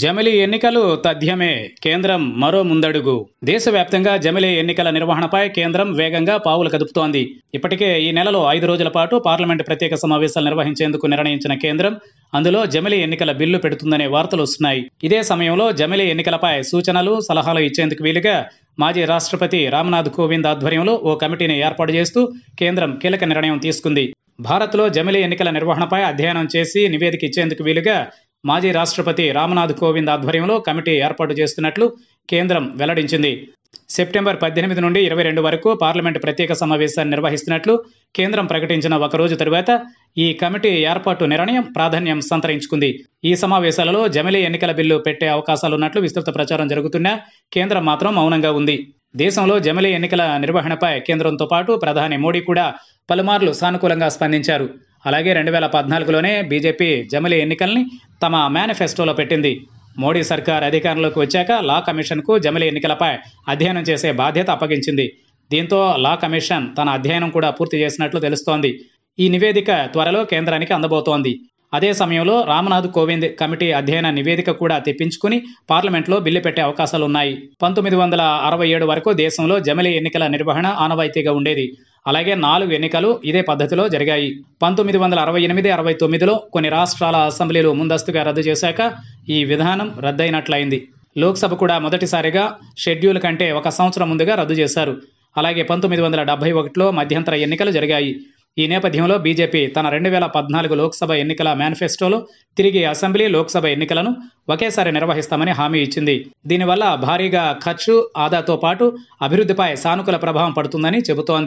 జమిలి ఎన్నికలు తథ్యమే కేంద్రం మరో ముందడుగు దేశవ్యాప్తంగా జమిలి ఎన్నికల నిర్వహణపై కేంద్రం వేగంగా పావులు కదుపుతోంది ఇప్పటికే ఈ నెలలో ఐదు రోజుల పాటు పార్లమెంటు ప్రత్యేక సమావేశాలు నిర్వహించేందుకు నిర్ణయించిన కేంద్రం అందులో జమిలి ఎన్నికల బిల్లు పెడుతుందనే వార్తలు వస్తున్నాయి ఇదే సమయంలో జమిలి ఎన్నికలపై సూచనలు సలహాలు ఇచ్చేందుకు వీలుగా మాజీ రాష్ట్రపతి రామ్నాథ్ కోవింద్ ఆధ్వర్యంలో ఓ కమిటీని ఏర్పాటు చేస్తూ కేంద్రం కీలక నిర్ణయం తీసుకుంది భారత్లో జమిలీ ఎన్నికల నిర్వహణపై అధ్యయనం చేసి నివేదిక ఇచ్చేందుకు వీలుగా మాజీ రాష్ట్రపతి రామ్నాథ్ కోవింద్ ఆధ్వర్యంలో కమిటీ ఏర్పాటు చేస్తున్నట్లు కేంద్రం వెల్లడించింది సెప్టెంబర్ పద్దెనిమిది నుండి ఇరవై రెండు వరకు పార్లమెంట్ ప్రత్యేక సమావేశాన్ని నిర్వహిస్తున్నట్లు కేంద్రం ప్రకటించిన ఒక రోజు తరువాత ఈ కమిటీ ఏర్పాటు నిర్ణయం ప్రాధాన్యం సంతరించుకుంది ఈ సమావేశాలలో జమిలి ఎన్నికల బిల్లు పెట్టే అవకాశాలున్నట్లు విస్తృత ప్రచారం జరుగుతున్నా కేంద్రం మాత్రం మౌనంగా ఉంది దేశంలో జమిలీ ఎన్నికల నిర్వహణపై కేంద్రంతో పాటు ప్రధాని మోడీ కూడా పలుమార్లు సానుకూలంగా స్పందించారు అలాగే రెండు వేల పద్నాలుగులోనే బీజేపీ జమిలి ఎన్నికల్ని తమ మేనిఫెస్టోలో పెట్టింది మోడీ సర్కార్ అధికారంలోకి వచ్చాక లా కమిషన్కు జమిలి ఎన్నికలపై అధ్యయనం చేసే బాధ్యత అప్పగించింది దీంతో లా కమిషన్ తన అధ్యయనం కూడా పూర్తి చేసినట్లు తెలుస్తోంది ఈ నివేదిక త్వరలో కేంద్రానికి అందబోతోంది అదే సమయంలో రామ్నాథ్ కోవింద్ కమిటీ అధ్యయన నివేదిక కూడా తెప్పించుకుని పార్లమెంట్లో బిల్లు పెట్టే అవకాశాలున్నాయి పంతొమ్మిది వందల అరవై ఏడు వరకు దేశంలో జమిలి ఎన్నికల నిర్వహణ ఆనవాయితీగా ఉండేది అలాగే నాలుగు ఎన్నికలు ఇదే పద్ధతిలో జరిగాయి పంతొమ్మిది వందల అరవై ఎనిమిది అరవై తొమ్మిదిలో కొన్ని రాష్ట్రాల అసెంబ్లీలు ముందస్తుగా రద్దు చేశాక ఈ విధానం రద్దయినట్లయింది లోక్సభ కూడా మొదటిసారిగా షెడ్యూల్ కంటే ఒక సంవత్సరం ముందుగా రద్దు చేశారు అలాగే పంతొమ్మిది వందల డెబ్బై ఒకటిలో మధ్యంతర ఎన్నికలు జరిగాయి ఈ నేపథ్యంలో బీజేపీ తన రెండు వేల పద్నాలుగు లోక్సభ ఎన్నికల మేనిఫెస్టోలో తిరిగి అసెంబ్లీ లోక్సభ ఎన్నికలను ఒకేసారి నిర్వహిస్తామని హామీ ఇచ్చింది దీనివల్ల భారీగా ఖర్చు ఆదాతో పాటు అభివృద్ధిపై సానుకూల ప్రభావం పడుతుందని చెబుతోంది